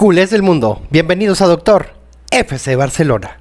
Jules del mundo, bienvenidos a Doctor FC Barcelona.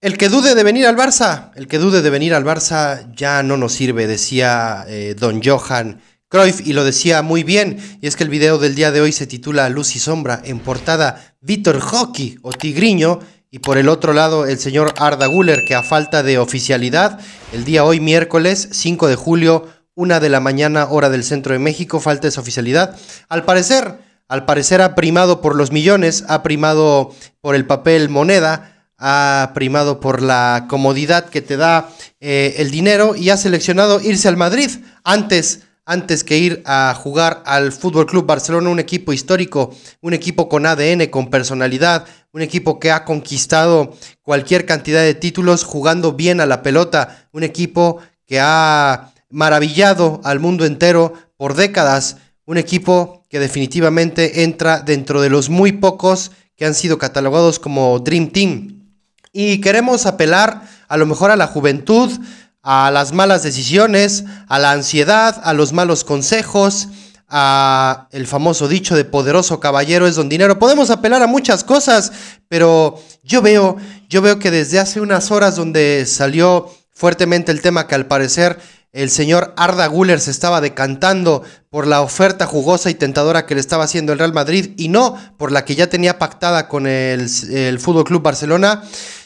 El que dude de venir al Barça, el que dude de venir al Barça ya no nos sirve, decía eh, don Johan Cruyff y lo decía muy bien. Y es que el video del día de hoy se titula Luz y Sombra, en portada Víctor Hockey o Tigriño y por el otro lado el señor Arda Guller que a falta de oficialidad, el día hoy miércoles 5 de julio una de la mañana, hora del centro de México, falta esa oficialidad. Al parecer, al parecer ha primado por los millones, ha primado por el papel moneda, ha primado por la comodidad que te da eh, el dinero y ha seleccionado irse al Madrid antes antes que ir a jugar al Fútbol Club Barcelona, un equipo histórico, un equipo con ADN, con personalidad, un equipo que ha conquistado cualquier cantidad de títulos jugando bien a la pelota, un equipo que ha maravillado al mundo entero por décadas, un equipo que definitivamente entra dentro de los muy pocos que han sido catalogados como Dream Team. Y queremos apelar a lo mejor a la juventud, a las malas decisiones, a la ansiedad, a los malos consejos, a el famoso dicho de poderoso caballero es don dinero. Podemos apelar a muchas cosas, pero yo veo, yo veo que desde hace unas horas donde salió fuertemente el tema que al parecer el señor Arda Guller se estaba decantando por la oferta jugosa y tentadora que le estaba haciendo el Real Madrid y no por la que ya tenía pactada con el, el Fútbol Club Barcelona,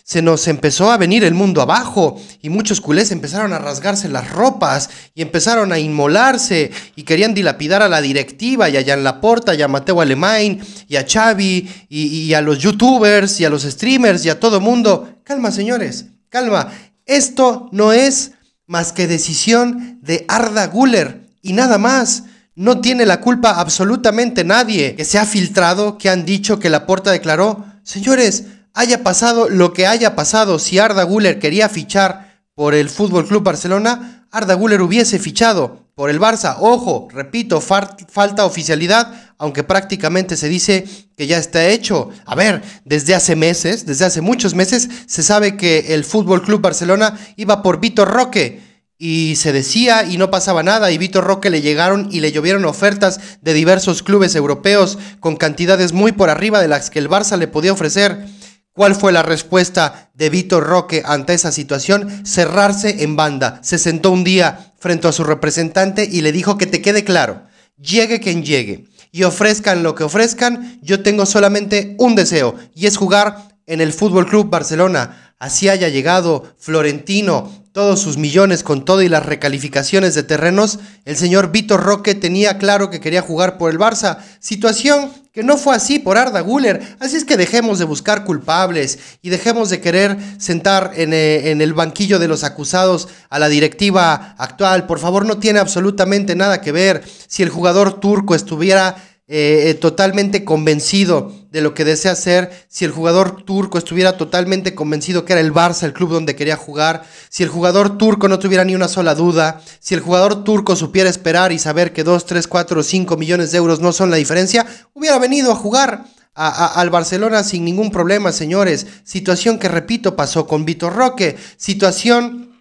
se nos empezó a venir el mundo abajo y muchos culés empezaron a rasgarse las ropas y empezaron a inmolarse y querían dilapidar a la directiva y a Jan Laporta y a Mateo Alemán y a Xavi y, y a los youtubers y a los streamers y a todo mundo. Calma, señores, calma. Esto no es más que decisión de Arda Guller y nada más. No tiene la culpa absolutamente nadie que se ha filtrado, que han dicho que la Laporta declaró, señores, haya pasado lo que haya pasado, si Arda Guller quería fichar por el Fútbol Club Barcelona, Arda Guller hubiese fichado por el Barça. Ojo, repito, falta oficialidad, aunque prácticamente se dice que ya está hecho. A ver, desde hace meses, desde hace muchos meses, se sabe que el Fútbol Club Barcelona iba por Vitor Roque. Y se decía y no pasaba nada, y Vitor Roque le llegaron y le llovieron ofertas de diversos clubes europeos con cantidades muy por arriba de las que el Barça le podía ofrecer. ¿Cuál fue la respuesta de Víctor Roque ante esa situación? Cerrarse en banda. Se sentó un día frente a su representante y le dijo que te quede claro, llegue quien llegue y ofrezcan lo que ofrezcan, yo tengo solamente un deseo y es jugar en el Fútbol Club Barcelona así haya llegado Florentino, todos sus millones con todo y las recalificaciones de terrenos, el señor Vitor Roque tenía claro que quería jugar por el Barça, situación que no fue así por Arda Guller, así es que dejemos de buscar culpables y dejemos de querer sentar en, eh, en el banquillo de los acusados a la directiva actual, por favor no tiene absolutamente nada que ver si el jugador turco estuviera eh, eh, totalmente convencido de lo que desea hacer, si el jugador turco estuviera totalmente convencido que era el Barça el club donde quería jugar, si el jugador turco no tuviera ni una sola duda, si el jugador turco supiera esperar y saber que 2, 3, 4, 5 millones de euros no son la diferencia, hubiera venido a jugar. al Barcelona sin ningún problema, señores. Situación que, repito, pasó con Vitor Roque. Situación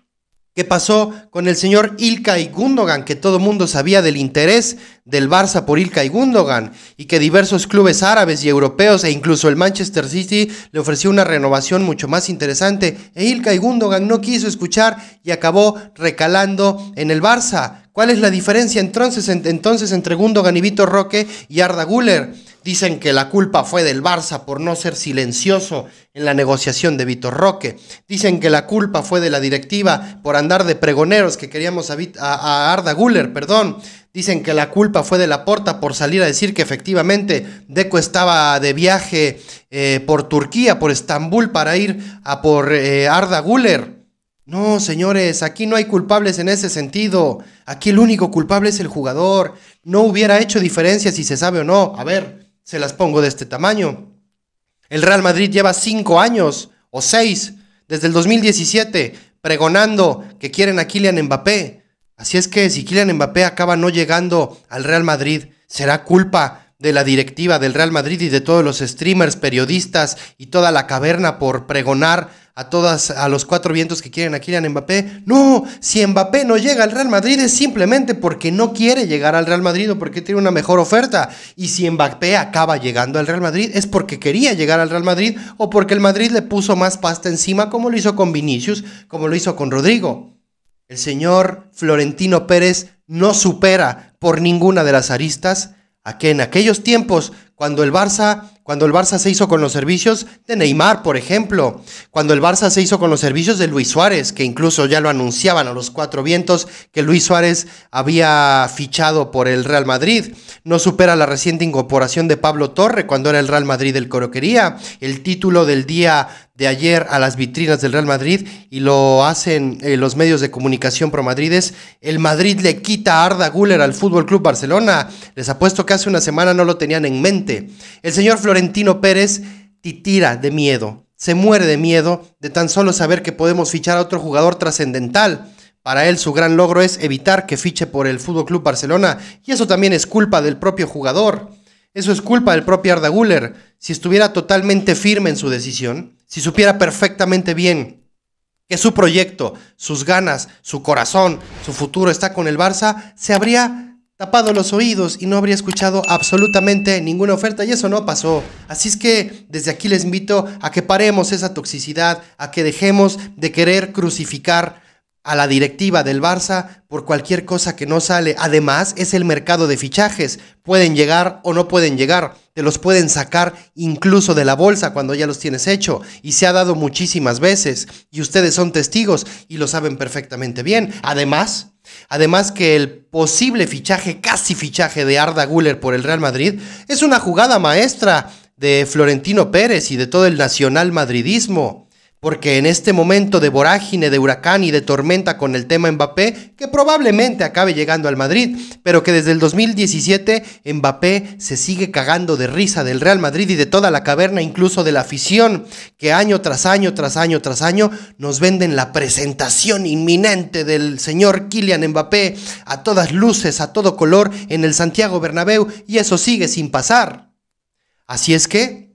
¿Qué pasó con el señor Ilkay Gundogan? Que todo mundo sabía del interés del Barça por Ilkay Gundogan y que diversos clubes árabes y europeos e incluso el Manchester City le ofreció una renovación mucho más interesante. E Ilkay Gundogan no quiso escuchar y acabó recalando en el Barça. ¿Cuál es la diferencia entonces, entonces entre Gundogan y Vitor Roque y Arda Guller? Dicen que la culpa fue del Barça por no ser silencioso en la negociación de Vitor Roque. Dicen que la culpa fue de la directiva por andar de pregoneros que queríamos a, Arda Guller, perdón. Dicen que la culpa fue de la porta por salir a decir que efectivamente Deco estaba de viaje eh, por Turquía, por Estambul, para ir a por eh, Arda Guller. No, señores, aquí no hay culpables en ese sentido. Aquí el único culpable es el jugador. No hubiera hecho diferencia si se sabe o no. A ver, se las pongo de este tamaño. El Real Madrid lleva cinco años o seis, desde el 2017, pregonando que quieren a Kylian Mbappé. Así es que si Kylian Mbappé acaba no llegando al Real Madrid, será culpa de la directiva del Real Madrid y de todos los streamers, periodistas y toda la caverna por pregonar a todas, a los cuatro vientos que quieren a en Mbappé. No, si Mbappé no llega al Real Madrid es simplemente porque no quiere llegar al Real Madrid o porque tiene una mejor oferta. Y si Mbappé acaba llegando al Real Madrid es porque quería llegar al Real Madrid o porque el Madrid le puso más pasta encima, como lo hizo con Vinicius, como lo hizo con Rodrigo. El señor Florentino Pérez no supera por ninguna de las aristas a que en aquellos tiempos, cuando el Barça cuando el Barça se hizo con los servicios de Neymar, por ejemplo, cuando el Barça se hizo con los servicios de Luis Suárez, que incluso ya lo anunciaban a los cuatro vientos que Luis Suárez había fichado por el Real Madrid, no supera la reciente incorporación de Pablo Torre cuando era el Real Madrid del coroquería, el título del día de ayer a las vitrinas del Real Madrid y lo hacen eh, los medios de comunicación pro El Madrid le quita a Arda Guller al Fútbol Club Barcelona. Les apuesto que hace una semana no lo tenían en mente. El señor Florentino Pérez titira de miedo, se muere de miedo de tan solo saber que podemos fichar a otro jugador trascendental. Para él su gran logro es evitar que fiche por el Fútbol Club Barcelona y eso también es culpa del propio jugador. Eso es culpa del propio Arda Guller. Si estuviera totalmente firme en su decisión, si supiera perfectamente bien que su proyecto, sus ganas, su corazón, su futuro está con el Barça, se habría tapado los oídos y no habría escuchado absolutamente ninguna oferta y eso no pasó. Así es que desde aquí les invito a que paremos esa toxicidad, a que dejemos de querer crucificar a la directiva del Barça por cualquier cosa que no sale. Además, es el mercado de fichajes. Pueden llegar o no pueden llegar. Te los pueden sacar incluso de la bolsa cuando ya los tienes hecho. Y se ha dado muchísimas veces. Y ustedes son testigos y lo saben perfectamente bien. Además, además que el posible fichaje, casi fichaje de Arda Guller por el Real Madrid, es una jugada maestra de Florentino Pérez y de todo el nacional madridismo porque en este momento de vorágine, de huracán y de tormenta con el tema Mbappé, que probablemente acabe llegando al Madrid, pero que desde el 2017 Mbappé se sigue cagando de risa del Real Madrid y de toda la caverna, incluso de la afición, que año tras año, tras año, tras año, nos venden la presentación inminente del señor Kylian Mbappé a todas luces, a todo color, en el Santiago Bernabéu, y eso sigue sin pasar. Así es que,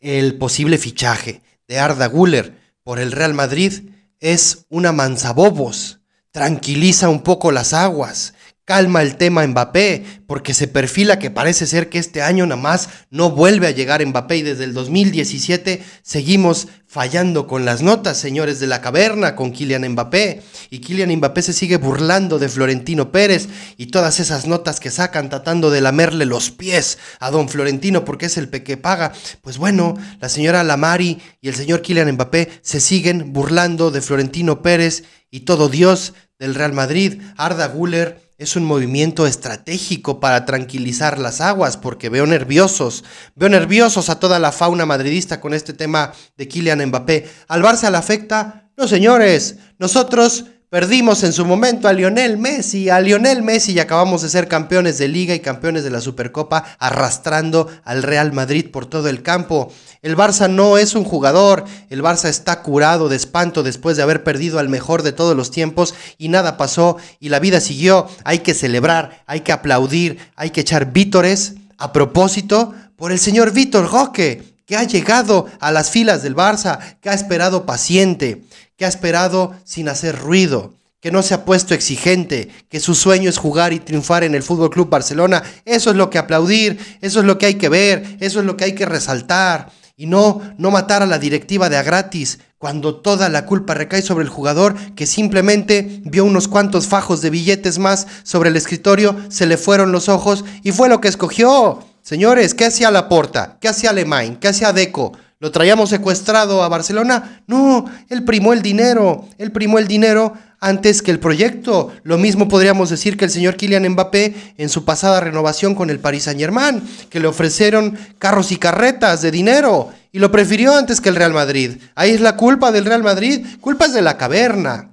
el posible fichaje de Arda Guller por el Real Madrid es una manzabobos. Tranquiliza un poco las aguas calma el tema Mbappé, porque se perfila que parece ser que este año nada más no vuelve a llegar Mbappé y desde el 2017 seguimos fallando con las notas, señores de la caverna, con Kylian Mbappé. Y Kylian Mbappé se sigue burlando de Florentino Pérez y todas esas notas que sacan tratando de lamerle los pies a don Florentino porque es el que paga. Pues bueno, la señora Lamari y el señor Kylian Mbappé se siguen burlando de Florentino Pérez y todo Dios del Real Madrid, Arda Guller es un movimiento estratégico para tranquilizar las aguas, porque veo nerviosos, veo nerviosos a toda la fauna madridista con este tema de Kylian Mbappé. Al Barça le afecta, no señores, nosotros Perdimos en su momento a Lionel Messi, a Lionel Messi y acabamos de ser campeones de liga y campeones de la Supercopa arrastrando al Real Madrid por todo el campo. El Barça no es un jugador, el Barça está curado de espanto después de haber perdido al mejor de todos los tiempos y nada pasó y la vida siguió. Hay que celebrar, hay que aplaudir, hay que echar vítores a propósito por el señor Víctor Roque que ha llegado a las filas del Barça, que ha esperado paciente, que ha esperado sin hacer ruido, que no se ha puesto exigente, que su sueño es jugar y triunfar en el Fútbol Club Barcelona. Eso es lo que aplaudir, eso es lo que hay que ver, eso es lo que hay que resaltar. Y no, no matar a la directiva de a gratis, cuando toda la culpa recae sobre el jugador que simplemente vio unos cuantos fajos de billetes más sobre el escritorio, se le fueron los ojos y fue lo que escogió. Señores, ¿qué hacía Laporta? ¿Qué hacía Alemán? ¿Qué hacía Deco? ¿Lo traíamos secuestrado a Barcelona? No, él primó el dinero, él primó el dinero antes que el proyecto. Lo mismo podríamos decir que el señor Kylian Mbappé en su pasada renovación con el Paris Saint-Germain, que le ofrecieron carros y carretas de dinero y lo prefirió antes que el Real Madrid. Ahí es la culpa del Real Madrid, culpa es de la caverna.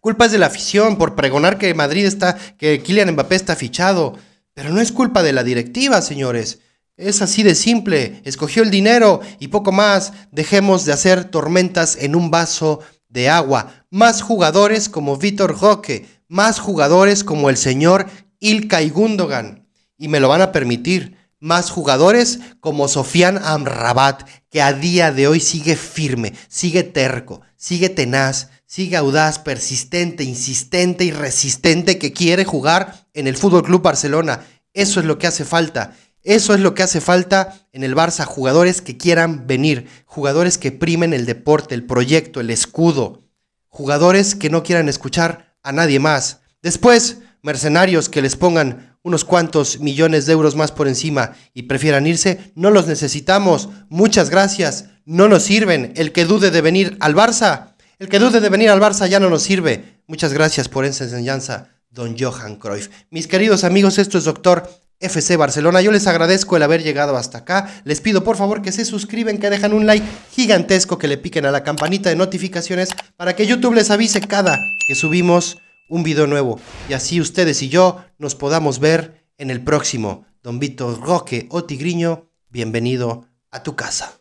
Culpa es de la afición por pregonar que Madrid está que Kylian Mbappé está fichado. Pero no es culpa de la directiva, señores. Es así de simple. Escogió el dinero y poco más. Dejemos de hacer tormentas en un vaso de agua. Más jugadores como Víctor Roque. Más jugadores como el señor Ilkay Gundogan. Y me lo van a permitir. Más jugadores como Sofian Amrabat, que a día de hoy sigue firme, sigue terco, sigue tenaz, sigue audaz, persistente, insistente y resistente que quiere jugar en el Fútbol Club Barcelona. Eso es lo que hace falta. Eso es lo que hace falta en el Barça, jugadores que quieran venir, jugadores que primen el deporte, el proyecto, el escudo, jugadores que no quieran escuchar a nadie más. Después, mercenarios que les pongan unos cuantos millones de euros más por encima y prefieran irse, no los necesitamos. Muchas gracias, no nos sirven. El que dude de venir al Barça el que dude de venir al Barça ya no nos sirve. Muchas gracias por esa enseñanza, don Johan Cruyff. Mis queridos amigos, esto es Doctor FC Barcelona. Yo les agradezco el haber llegado hasta acá. Les pido por favor que se suscriben, que dejan un like gigantesco, que le piquen a la campanita de notificaciones para que YouTube les avise cada que subimos un video nuevo. Y así ustedes y yo nos podamos ver en el próximo. Don Vito Roque o Tigriño, bienvenido a tu casa.